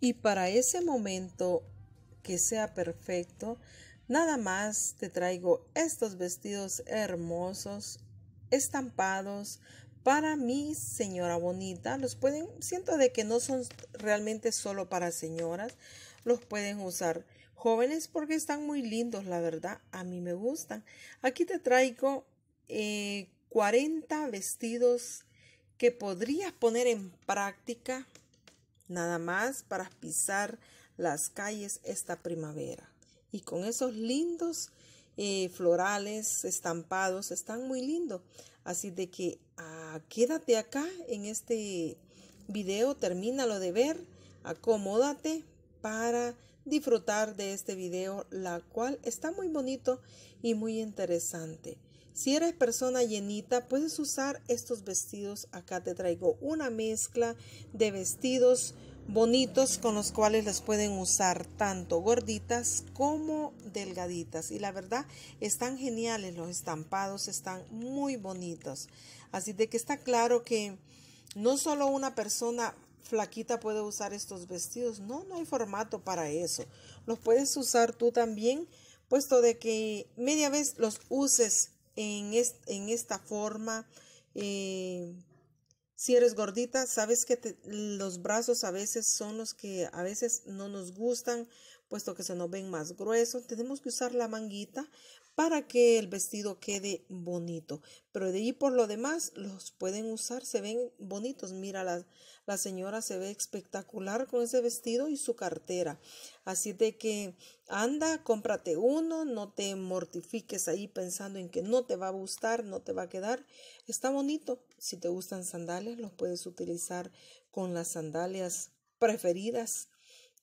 Y para ese momento que sea perfecto, nada más te traigo estos vestidos hermosos, estampados, para mi señora bonita. Los pueden, siento de que no son realmente solo para señoras, los pueden usar jóvenes porque están muy lindos, la verdad, a mí me gustan. Aquí te traigo eh, 40 vestidos que podrías poner en práctica nada más para pisar las calles esta primavera. Y con esos lindos eh, florales estampados, están muy lindos. Así de que ah, quédate acá en este video, lo de ver, acomódate para disfrutar de este video, la cual está muy bonito y muy interesante. Si eres persona llenita, puedes usar estos vestidos. Acá te traigo una mezcla de vestidos bonitos con los cuales las pueden usar tanto gorditas como delgaditas y la verdad están geniales los estampados están muy bonitos así de que está claro que no solo una persona flaquita puede usar estos vestidos no no hay formato para eso los puedes usar tú también puesto de que media vez los uses en, en esta forma eh, si eres gordita, sabes que los brazos a veces son los que a veces no nos gustan puesto que se nos ven más gruesos. Tenemos que usar la manguita para que el vestido quede bonito. Pero de ahí por lo demás los pueden usar, se ven bonitos. Mira, la, la señora se ve espectacular con ese vestido y su cartera. Así de que anda, cómprate uno, no te mortifiques ahí pensando en que no te va a gustar, no te va a quedar. Está bonito. Si te gustan sandalias, los puedes utilizar con las sandalias preferidas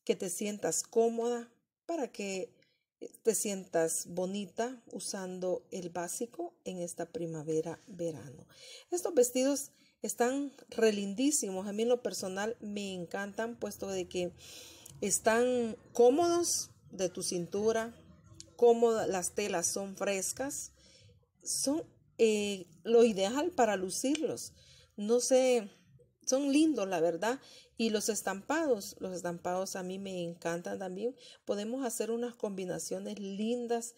que te sientas cómoda, para que eh, te sientas bonita usando el básico en esta primavera-verano. Estos vestidos están relindísimos. A mí en lo personal me encantan, puesto de que están cómodos de tu cintura, cómodas, las telas son frescas, son eh, lo ideal para lucirlos. No sé son lindos, la verdad. Y los estampados, los estampados a mí me encantan también. Podemos hacer unas combinaciones lindas.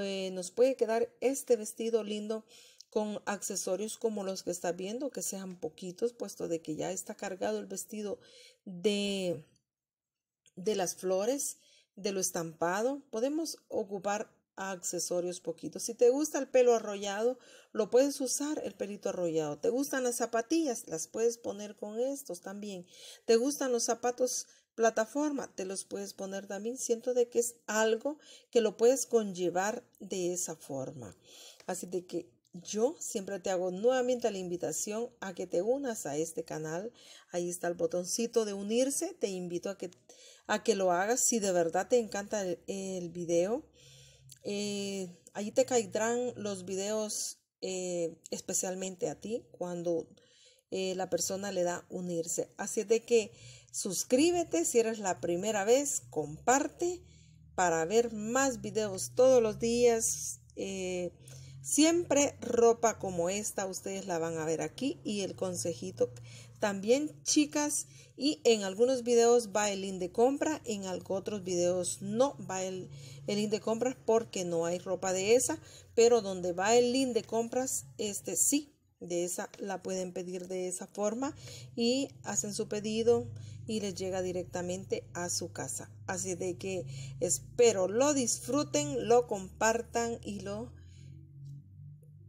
Eh, nos puede quedar este vestido lindo con accesorios como los que está viendo, que sean poquitos, puesto de que ya está cargado el vestido de, de las flores, de lo estampado. Podemos ocupar accesorios poquitos. Si te gusta el pelo arrollado, lo puedes usar el pelito arrollado. ¿Te gustan las zapatillas? Las puedes poner con estos también. ¿Te gustan los zapatos plataforma? Te los puedes poner también. Siento de que es algo que lo puedes conllevar de esa forma. Así de que yo siempre te hago nuevamente la invitación a que te unas a este canal. Ahí está el botoncito de unirse. Te invito a que, a que lo hagas si de verdad te encanta el, el video eh, ahí allí te caerán los videos eh, especialmente a ti cuando eh, la persona le da unirse. Así es de que suscríbete si eres la primera vez, comparte para ver más videos todos los días. Siempre ropa como esta ustedes la van a ver aquí y el consejito. También chicas y en algunos videos va el link de compra, en otros videos no va el, el link de compras porque no hay ropa de esa, pero donde va el link de compras, este sí, de esa la pueden pedir de esa forma y hacen su pedido y les llega directamente a su casa. Así de que espero lo disfruten, lo compartan y lo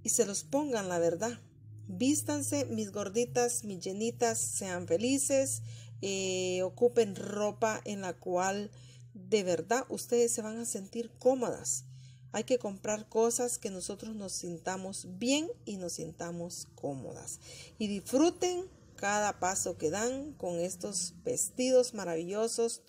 y se los pongan la verdad. Vístanse, mis gorditas, mis llenitas, sean felices, eh, ocupen ropa en la cual de verdad ustedes se van a sentir cómodas. Hay que comprar cosas que nosotros nos sintamos bien y nos sintamos cómodas. Y disfruten cada paso que dan con estos vestidos maravillosos.